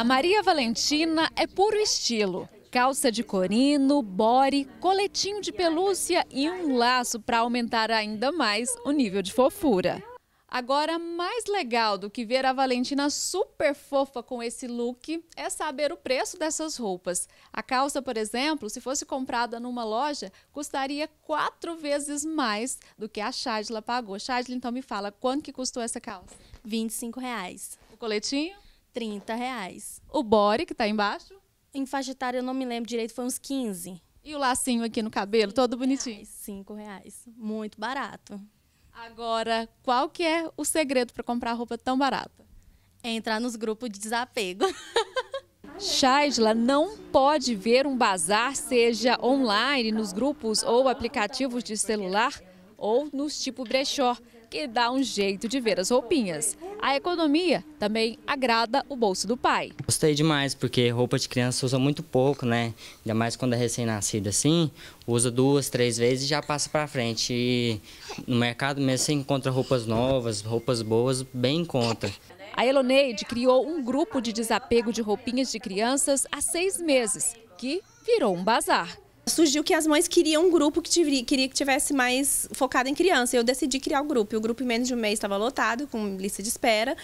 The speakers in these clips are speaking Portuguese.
A Maria Valentina é puro estilo. Calça de corino, bore, coletinho de pelúcia e um laço para aumentar ainda mais o nível de fofura. Agora, mais legal do que ver a Valentina super fofa com esse look é saber o preço dessas roupas. A calça, por exemplo, se fosse comprada numa loja, custaria quatro vezes mais do que a Shadla pagou. Shadla, então me fala, quanto que custou essa calça? 25 reais. O coletinho? 30 reais. O body, que tá embaixo? Em faixa etária, eu não me lembro direito, foi uns 15. E o lacinho aqui no cabelo, todo bonitinho? Reais, cinco reais. Muito barato. Agora, qual que é o segredo para comprar roupa tão barata? É entrar nos grupos de desapego. Shaisla não pode ver um bazar, seja online, nos grupos ou aplicativos de celular ou nos tipo brechó que dá um jeito de ver as roupinhas. A economia também agrada o bolso do pai. Gostei demais, porque roupa de criança usa muito pouco, né? Ainda mais quando é recém-nascida assim, usa duas, três vezes e já passa para frente. E no mercado mesmo você encontra roupas novas, roupas boas, bem em conta. A Eloneide criou um grupo de desapego de roupinhas de crianças há seis meses, que virou um bazar surgiu que as mães queriam um grupo que tivesse, queria que tivesse mais focado em criança. Eu decidi criar o grupo. E o grupo em menos de um mês estava lotado, com lista de espera.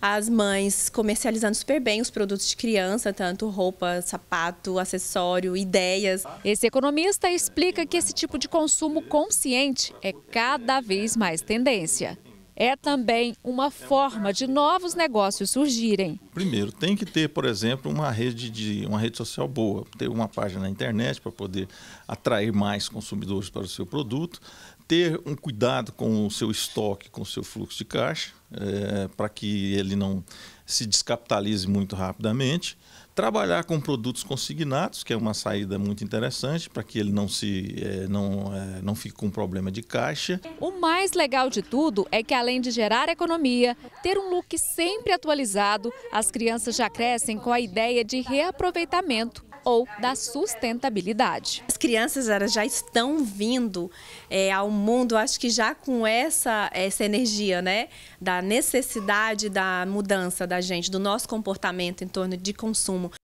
As mães comercializando super bem os produtos de criança, tanto roupa, sapato, acessório, ideias. Esse economista explica que esse tipo de consumo consciente é cada vez mais tendência é também uma forma de novos negócios surgirem. Primeiro, tem que ter, por exemplo, uma rede de uma rede social boa, ter uma página na internet para poder atrair mais consumidores para o seu produto, ter um cuidado com o seu estoque, com o seu fluxo de caixa, é, para que ele não se descapitalize muito rapidamente. Trabalhar com produtos consignados, que é uma saída muito interessante, para que ele não, se, é, não, é, não fique com problema de caixa. O mais legal de tudo é que, além de gerar economia, ter um look sempre atualizado, as crianças já crescem com a ideia de reaproveitamento ou da sustentabilidade. As crianças elas já estão vindo é, ao mundo, acho que já com essa, essa energia, né? Da necessidade da mudança da gente, do nosso comportamento em torno de consumo.